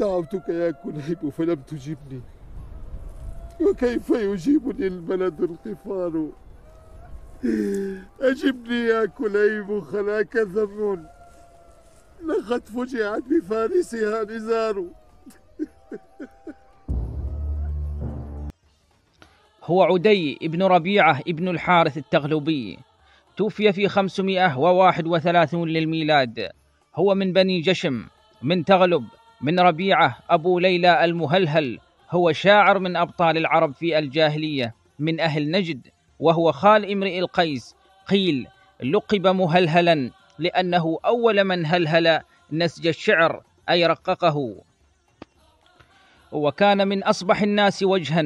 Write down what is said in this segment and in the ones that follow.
دعوتك يا كليب فلم تجبني وكيف يجيبني البلد القفار أجبني يا كليب خلاك ذم لقد فجعت بفارسها نزار هو عدي ابن ربيعة ابن الحارث التغلبي توفي في 531 للميلاد هو من بني جشم من تغلب من ربيعه ابو ليلى المهلهل هو شاعر من ابطال العرب في الجاهليه من اهل نجد وهو خال امرئ القيس قيل لقب مهلهلا لانه اول من هلهل نسج الشعر اي رققه وكان من اصبح الناس وجها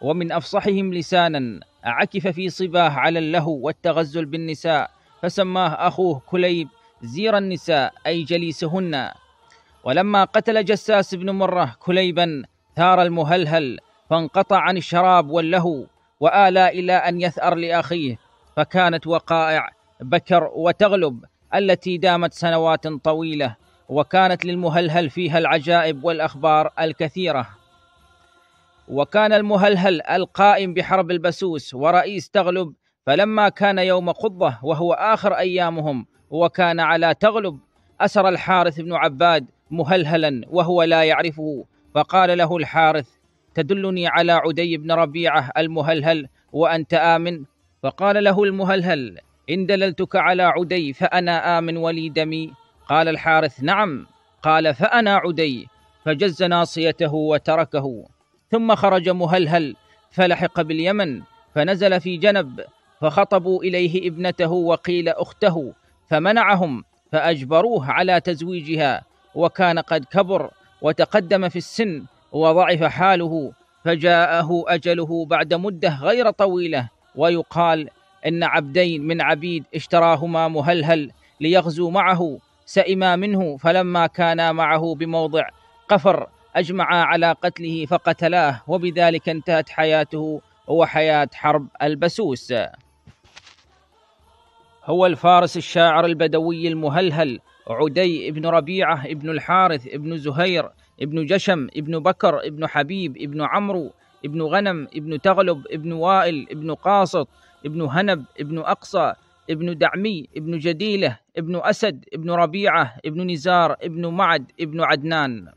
ومن افصحهم لسانا عكف في صباه على اللهو والتغزل بالنساء فسماه اخوه كليب زير النساء اي جليسهن ولما قتل جساس بن مره كليبا ثار المهلهل فانقطع عن الشراب واللهو والى الى ان يثار لاخيه فكانت وقائع بكر وتغلب التي دامت سنوات طويله وكانت للمهلهل فيها العجائب والاخبار الكثيره وكان المهلهل القائم بحرب البسوس ورئيس تغلب فلما كان يوم قضه وهو اخر ايامهم وكان على تغلب اسر الحارث بن عباد مهلهلا وهو لا يعرفه فقال له الحارث تدلني على عدي بن ربيعه المهلهل وانت امن فقال له المهلهل ان دللتك على عدي فانا امن ولي دمي قال الحارث نعم قال فانا عدي فجز ناصيته وتركه ثم خرج مهلهل فلحق باليمن فنزل في جنب فخطبوا اليه ابنته وقيل اخته فمنعهم فاجبروه على تزويجها وكان قد كبر وتقدم في السن وضعف حاله فجاءه اجله بعد مده غير طويله ويقال ان عبدين من عبيد اشتراهما مهلهل ليغزو معه سئما منه فلما كانا معه بموضع قفر اجمعا على قتله فقتلاه وبذلك انتهت حياته وحياه حرب البسوس هو الفارس الشاعر البدوي المهلهل عدي بن ربيعة بن الحارث بن زهير بن جشم بن بكر بن حبيب بن عمرو بن غنم بن تغلب بن وائل بن قاسط بن هنب بن أقصى ابن دعمي ابن جديلة ابن أسد ابن ربيعة ابن نزار ابن معد ابن عدنان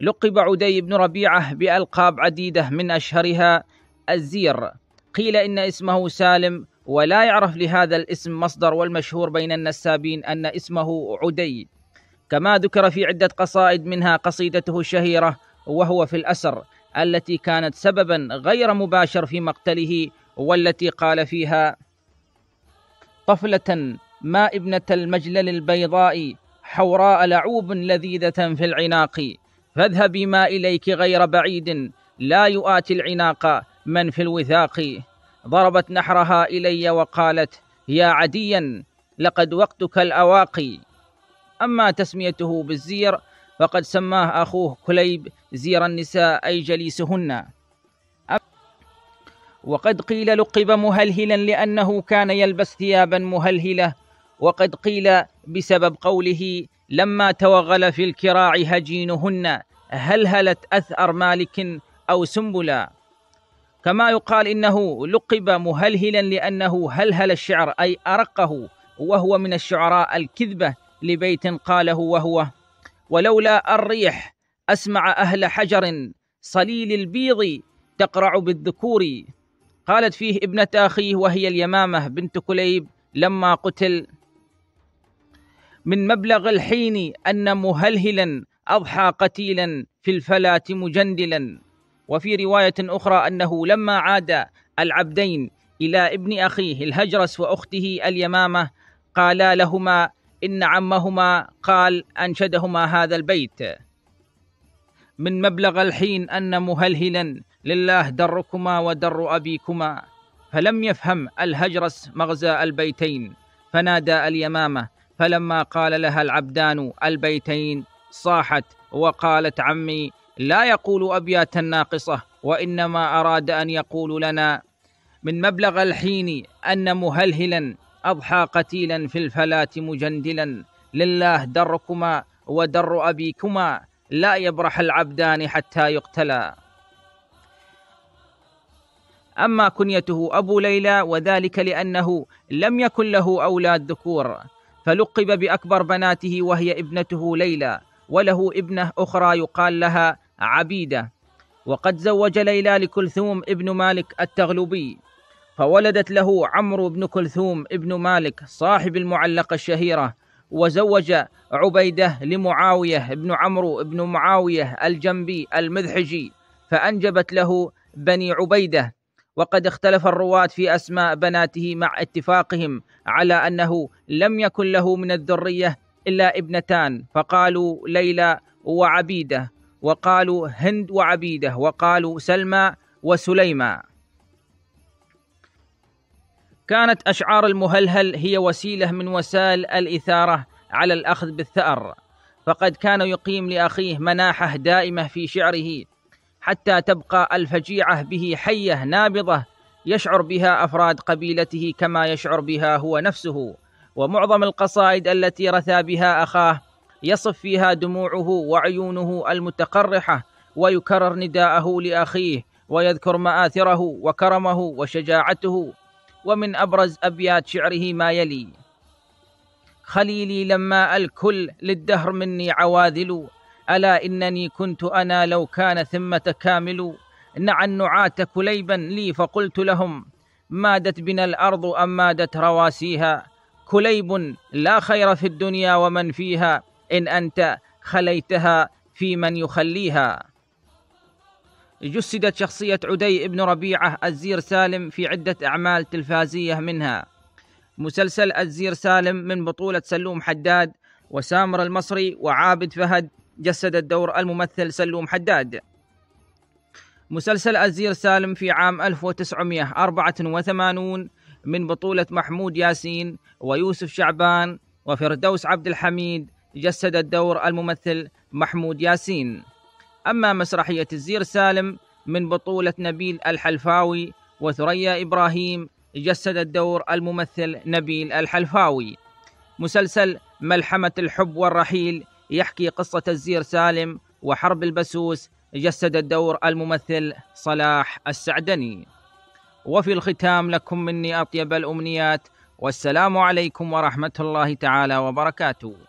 لقب عدي بن ربيعة بألقاب عديدة من أشهرها الزير قيل إن اسمه سالم ولا يعرف لهذا الاسم مصدر والمشهور بين النسابين أن اسمه عدي كما ذكر في عدة قصائد منها قصيدته الشهيرة وهو في الأسر التي كانت سببا غير مباشر في مقتله والتي قال فيها طفلة ما ابنة المجلل البيضاء حوراء لعوب لذيذة في العناق فاذهبي ما إليك غير بعيد لا يؤاتي العناق من في الوثاق ضربت نحرها الي وقالت يا عديا لقد وقتك الاواقي اما تسميته بالزير فقد سماه اخوه كليب زير النساء اي جليسهن وقد قيل لقب مهلهلا لانه كان يلبس ثيابا مهلهله وقد قيل بسبب قوله لما توغل في الكراع هجينهن هلهلت اثار مالك او سنبلا كما يقال انه لقب مهلهلا لانه هلهل الشعر اي ارقه وهو من الشعراء الكذبه لبيت قاله وهو ولولا الريح اسمع اهل حجر صليل البيض تقرع بالذكور قالت فيه ابنة أخيه وهي اليمامة بنت كليب لما قتل من مبلغ الحين أن مهلهلا أضحى قتيلا في الفلاة مجندلا وفي رواية أخرى أنه لما عاد العبدين إلى ابن أخيه الهجرس وأخته اليمامة قالا لهما إن عمهما قال أنشدهما هذا البيت من مبلغ الحين أن مهلهلا لله دركما ودر أبيكما فلم يفهم الهجرس مغزى البيتين فنادى اليمامة فلما قال لها العبدان البيتين صاحت وقالت عمي لا يقول أبياتا ناقصة وإنما أراد أن يقول لنا من مبلغ الحين أن مهلهلا أضحى قتيلا في الفلاة مجندلا لله دركما ودر أبيكما لا يبرح العبدان حتى يقتلا أما كنيته أبو ليلى وذلك لأنه لم يكن له أولاد ذكور فلقب بأكبر بناته وهي ابنته ليلى وله ابنة أخرى يقال لها عبيدة وقد زوج ليلى لكلثوم ابن مالك التغلبي فولدت له عمرو بن كلثوم ابن مالك صاحب المعلقة الشهيرة وزوج عبيدة لمعاوية بن عمرو بن معاوية الجنبي المذحجي فأنجبت له بني عبيدة وقد اختلف الرواة في أسماء بناته مع اتفاقهم على أنه لم يكن له من الذرية إلا ابنتان فقالوا ليلى وعبيدة وقالوا هند وعبيده وقالوا سلمى وسليمى كانت أشعار المهلهل هي وسيلة من وسائل الإثارة على الأخذ بالثأر فقد كان يقيم لأخيه مناحة دائمة في شعره حتى تبقى الفجيعة به حية نابضة يشعر بها أفراد قبيلته كما يشعر بها هو نفسه ومعظم القصائد التي رثى بها أخاه يصف فيها دموعه وعيونه المتقرحة ويكرر نداءه لأخيه ويذكر مآثره وكرمه وشجاعته ومن أبرز أبيات شعره ما يلي خليلي لما الكل للدهر مني عواذل ألا إنني كنت أنا لو كان ثمة كامل نعى النعاة كليبا لي فقلت لهم مادت بنا الأرض أم مادت رواسيها كليب لا خير في الدنيا ومن فيها إن أنت خليتها في من يخليها جسدت شخصية عدي بن ربيعة الزير سالم في عدة أعمال تلفازية منها مسلسل الزير سالم من بطولة سلوم حداد وسامر المصري وعابد فهد جسد الدور الممثل سلوم حداد مسلسل الزير سالم في عام 1984 من بطولة محمود ياسين ويوسف شعبان وفردوس عبد الحميد جسدت دور الممثل محمود ياسين أما مسرحية الزير سالم من بطولة نبيل الحلفاوي وثريا إبراهيم جسدت دور الممثل نبيل الحلفاوي مسلسل ملحمة الحب والرحيل يحكي قصة الزير سالم وحرب البسوس جسد الدور الممثل صلاح السعدني وفي الختام لكم مني أطيب الأمنيات والسلام عليكم ورحمة الله تعالى وبركاته